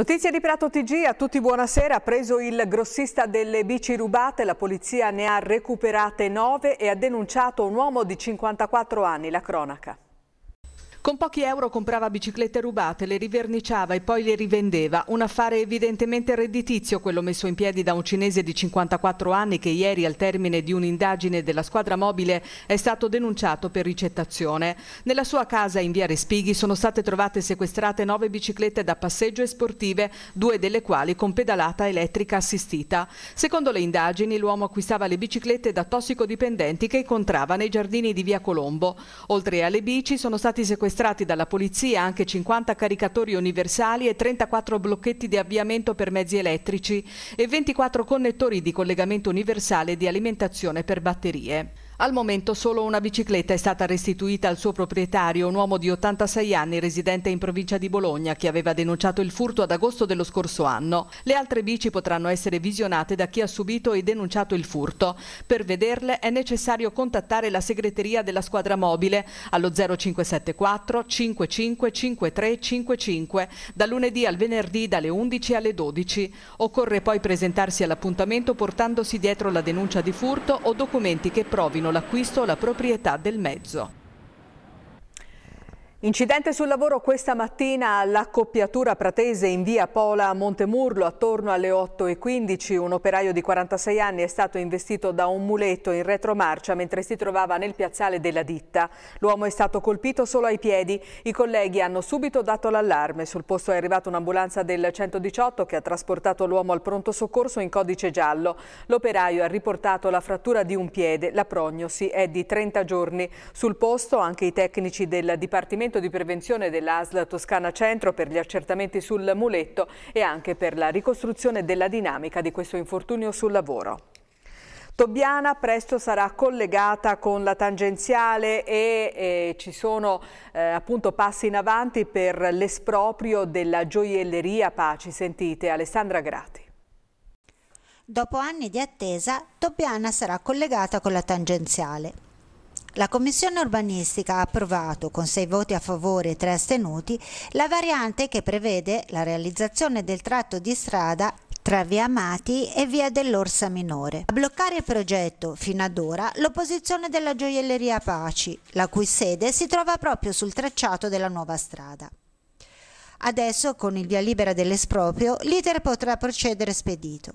Notizie di Prato TG, a tutti buonasera. Ha preso il grossista delle bici rubate, la polizia ne ha recuperate nove e ha denunciato un uomo di 54 anni, la cronaca. Con pochi euro comprava biciclette rubate, le riverniciava e poi le rivendeva. Un affare evidentemente redditizio, quello messo in piedi da un cinese di 54 anni che ieri al termine di un'indagine della squadra mobile è stato denunciato per ricettazione. Nella sua casa in via Respighi sono state trovate sequestrate nove biciclette da passeggio e sportive, due delle quali con pedalata elettrica assistita. Secondo le indagini l'uomo acquistava le biciclette da tossicodipendenti che incontrava nei giardini di via Colombo. Oltre alle bici sono stati sequestrati sequestrati dalla polizia anche 50 caricatori universali e 34 blocchetti di avviamento per mezzi elettrici e 24 connettori di collegamento universale di alimentazione per batterie. Al momento solo una bicicletta è stata restituita al suo proprietario, un uomo di 86 anni residente in provincia di Bologna che aveva denunciato il furto ad agosto dello scorso anno. Le altre bici potranno essere visionate da chi ha subito e denunciato il furto. Per vederle è necessario contattare la segreteria della squadra mobile allo 0574 55 53 55 da lunedì al venerdì dalle 11 alle 12. Occorre poi presentarsi all'appuntamento portandosi dietro la denuncia di furto o documenti che provino l'acquisto o la proprietà del mezzo. Incidente sul lavoro questa mattina all'accoppiatura pratese in via Pola a Montemurlo attorno alle 8.15. Un operaio di 46 anni è stato investito da un muletto in retromarcia mentre si trovava nel piazzale della ditta. L'uomo è stato colpito solo ai piedi. I colleghi hanno subito dato l'allarme. Sul posto è arrivata un'ambulanza del 118 che ha trasportato l'uomo al pronto soccorso in codice giallo. L'operaio ha riportato la frattura di un piede. La prognosi è di 30 giorni. Sul posto anche i tecnici del Dipartimento appuntamento di prevenzione dell'ASL Toscana Centro per gli accertamenti sul muletto e anche per la ricostruzione della dinamica di questo infortunio sul lavoro. Tobbiana presto sarà collegata con la tangenziale e, e eh, ci sono eh, appunto passi in avanti per l'esproprio della gioielleria Paci. Sentite Alessandra Grati. Dopo anni di attesa, Tobbiana sarà collegata con la tangenziale. La Commissione urbanistica ha approvato, con sei voti a favore e tre astenuti, la variante che prevede la realizzazione del tratto di strada tra via Amati e via dell'Orsa Minore. A bloccare il progetto, fino ad ora, l'opposizione della gioielleria Paci, la cui sede si trova proprio sul tracciato della nuova strada. Adesso, con il via libera dell'esproprio, l'iter potrà procedere spedito.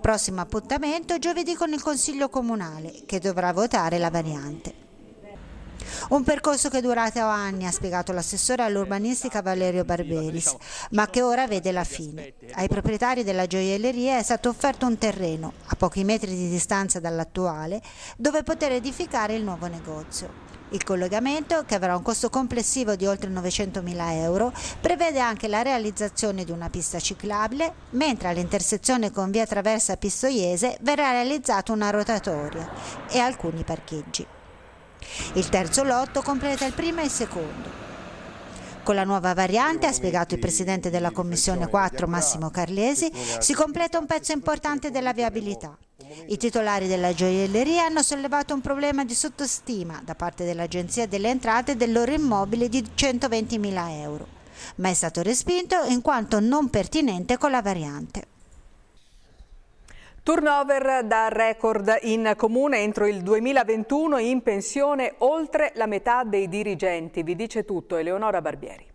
Prossimo appuntamento giovedì con il Consiglio Comunale che dovrà votare la variante. Un percorso che è durato anni, ha spiegato l'assessore all'urbanistica Valerio Barberis, ma che ora vede la fine. Ai proprietari della gioielleria è stato offerto un terreno, a pochi metri di distanza dall'attuale, dove poter edificare il nuovo negozio. Il collegamento, che avrà un costo complessivo di oltre 900.000 euro, prevede anche la realizzazione di una pista ciclabile, mentre all'intersezione con via Traversa Pistoiese verrà realizzata una rotatoria e alcuni parcheggi. Il terzo lotto completa il primo e il secondo. Con la nuova variante, ha spiegato il presidente della Commissione 4 Massimo Carlesi, si completa un pezzo importante della viabilità. I titolari della gioielleria hanno sollevato un problema di sottostima da parte dell'Agenzia delle Entrate del loro immobile di 120.000 euro, ma è stato respinto in quanto non pertinente con la variante. Turnover da record in comune entro il 2021 in pensione oltre la metà dei dirigenti. Vi dice tutto Eleonora Barbieri.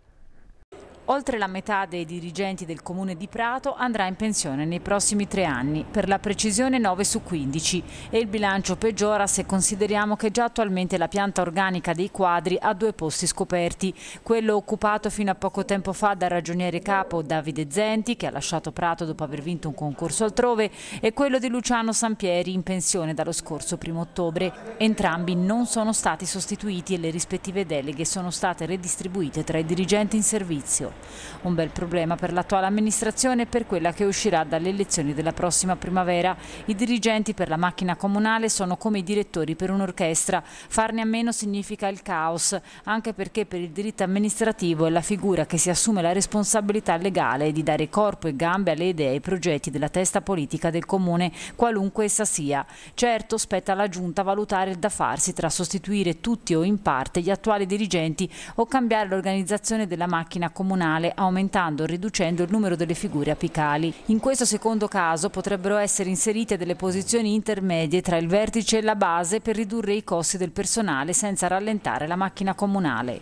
Oltre la metà dei dirigenti del comune di Prato andrà in pensione nei prossimi tre anni, per la precisione 9 su 15 e il bilancio peggiora se consideriamo che già attualmente la pianta organica dei quadri ha due posti scoperti, quello occupato fino a poco tempo fa dal ragioniere capo Davide Zenti che ha lasciato Prato dopo aver vinto un concorso altrove e quello di Luciano Sampieri in pensione dallo scorso 1 ottobre. Entrambi non sono stati sostituiti e le rispettive deleghe sono state redistribuite tra i dirigenti in servizio. Un bel problema per l'attuale amministrazione e per quella che uscirà dalle elezioni della prossima primavera. I dirigenti per la macchina comunale sono come i direttori per un'orchestra. Farne a meno significa il caos, anche perché per il diritto amministrativo è la figura che si assume la responsabilità legale di dare corpo e gambe alle idee e ai progetti della testa politica del comune, qualunque essa sia. Certo, spetta alla Giunta valutare il da farsi tra sostituire tutti o in parte gli attuali dirigenti o cambiare l'organizzazione della macchina comunale nazionale, aumentando o riducendo il numero delle figure apicali. In questo secondo caso potrebbero essere inserite delle posizioni intermedie tra il vertice e la base per ridurre i costi del personale senza rallentare la macchina comunale.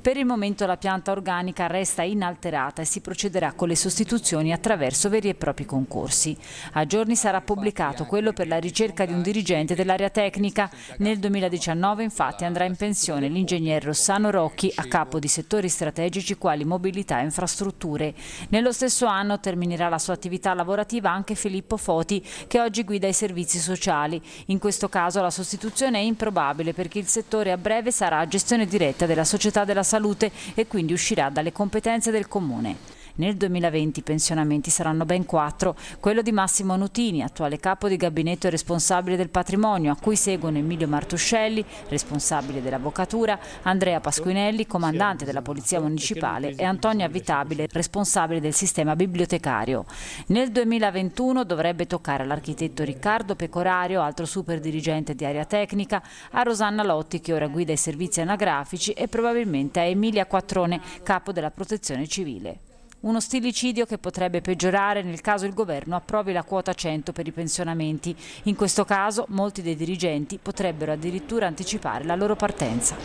Per il momento la pianta organica resta inalterata e si procederà con le sostituzioni attraverso veri e propri concorsi. A giorni sarà pubblicato quello per la ricerca di un dirigente dell'area tecnica. Nel 2019 infatti andrà in pensione l'ingegner Rossano Rocchi a capo di settori strategici quali mobilità mobilità e infrastrutture. Nello stesso anno terminerà la sua attività lavorativa anche Filippo Foti, che oggi guida i servizi sociali. In questo caso la sostituzione è improbabile perché il settore a breve sarà a gestione diretta della società della salute e quindi uscirà dalle competenze del Comune. Nel 2020 i pensionamenti saranno ben quattro, quello di Massimo Nutini, attuale capo di gabinetto e responsabile del patrimonio, a cui seguono Emilio Martuscelli, responsabile dell'avvocatura, Andrea Pasquinelli, comandante della Polizia Municipale e Antonio Avitabile, responsabile del sistema bibliotecario. Nel 2021 dovrebbe toccare all'architetto Riccardo Pecorario, altro super dirigente di area tecnica, a Rosanna Lotti che ora guida i servizi anagrafici e probabilmente a Emilia Quattrone, capo della protezione civile. Uno stilicidio che potrebbe peggiorare nel caso il governo approvi la quota 100 per i pensionamenti. In questo caso molti dei dirigenti potrebbero addirittura anticipare la loro partenza.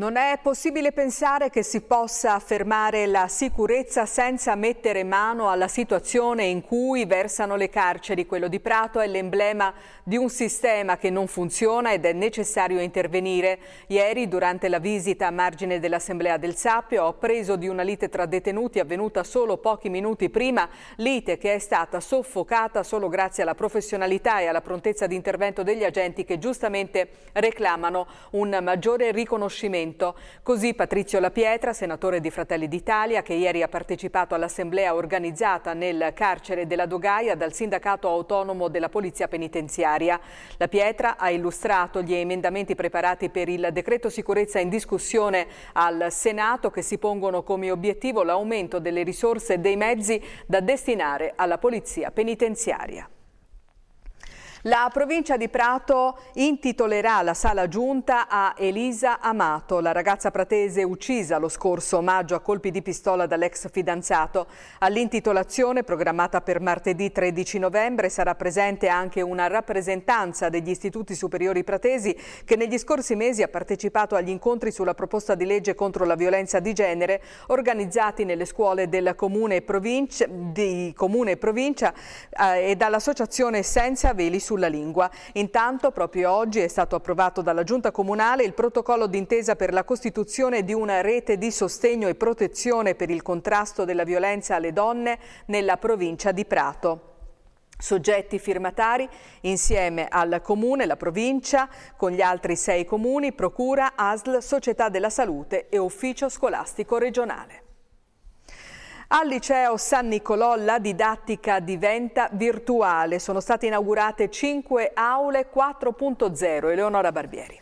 Non è possibile pensare che si possa affermare la sicurezza senza mettere mano alla situazione in cui versano le carceri. Quello di Prato è l'emblema di un sistema che non funziona ed è necessario intervenire. Ieri, durante la visita a margine dell'Assemblea del Sappio, ho preso di una lite tra detenuti avvenuta solo pochi minuti prima, lite che è stata soffocata solo grazie alla professionalità e alla prontezza di intervento degli agenti che giustamente reclamano un maggiore riconoscimento Novecento. Così Patrizio La Pietra, senatore di Fratelli d'Italia, che ieri ha partecipato all'assemblea organizzata nel carcere della Dogaia dal sindacato autonomo della Polizia Penitenziaria. La Pietra ha illustrato gli emendamenti preparati per il decreto sicurezza in discussione al Senato che si pongono come obiettivo l'aumento delle risorse e dei mezzi da destinare alla Polizia Penitenziaria. La provincia di Prato intitolerà la sala giunta a Elisa Amato, la ragazza pratese uccisa lo scorso maggio a colpi di pistola dall'ex fidanzato. All'intitolazione, programmata per martedì 13 novembre, sarà presente anche una rappresentanza degli istituti superiori pratesi che negli scorsi mesi ha partecipato agli incontri sulla proposta di legge contro la violenza di genere organizzati nelle scuole del comune e provincia, di comune e provincia eh, e dall'associazione Senza Veli sulla lingua. Intanto proprio oggi è stato approvato dalla Giunta Comunale il protocollo d'intesa per la costituzione di una rete di sostegno e protezione per il contrasto della violenza alle donne nella provincia di Prato. Soggetti firmatari insieme al Comune, la Provincia, con gli altri sei comuni, Procura, ASL, Società della Salute e Ufficio Scolastico Regionale. Al liceo San Nicolò la didattica diventa virtuale. Sono state inaugurate 5 aule 4.0. Eleonora Barbieri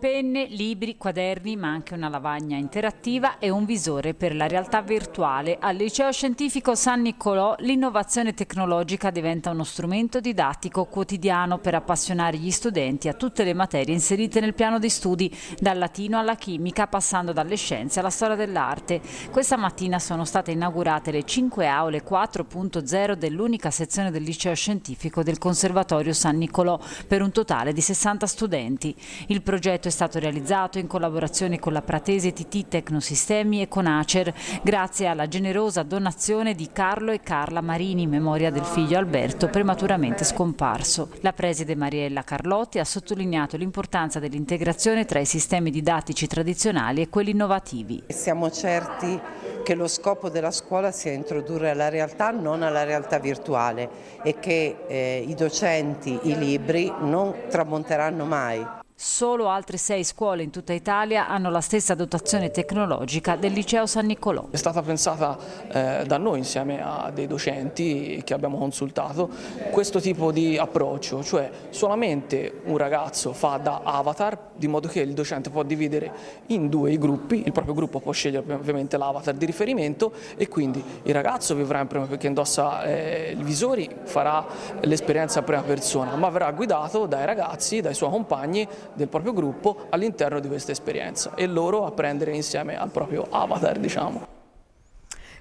penne, libri, quaderni, ma anche una lavagna interattiva e un visore per la realtà virtuale. Al liceo scientifico San Niccolò l'innovazione tecnologica diventa uno strumento didattico quotidiano per appassionare gli studenti a tutte le materie inserite nel piano di studi, dal latino alla chimica, passando dalle scienze alla storia dell'arte. Questa mattina sono state inaugurate le 5 aule 4.0 dell'unica sezione del liceo scientifico del Conservatorio San Niccolò per un totale di 60 studenti. Il progetto è è stato realizzato in collaborazione con la Pratese TT Tecnosistemi e con Acer, grazie alla generosa donazione di Carlo e Carla Marini, in memoria del figlio Alberto, prematuramente scomparso. La preside Mariella Carlotti ha sottolineato l'importanza dell'integrazione tra i sistemi didattici tradizionali e quelli innovativi. Siamo certi che lo scopo della scuola sia introdurre alla realtà, non alla realtà virtuale e che eh, i docenti, i libri non tramonteranno mai. Solo altre sei scuole in tutta Italia hanno la stessa dotazione tecnologica del liceo San Niccolò. È stata pensata eh, da noi insieme a dei docenti che abbiamo consultato questo tipo di approccio, cioè solamente un ragazzo fa da avatar di modo che il docente può dividere in due i gruppi, il proprio gruppo può scegliere ovviamente l'avatar di riferimento e quindi il ragazzo vivrà in prima perché indossa eh, i visori, farà l'esperienza a prima persona, ma verrà guidato dai ragazzi, dai suoi compagni del proprio gruppo all'interno di questa esperienza e loro a prendere insieme al proprio avatar, diciamo.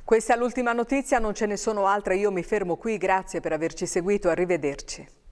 Questa è l'ultima notizia, non ce ne sono altre, io mi fermo qui, grazie per averci seguito, arrivederci.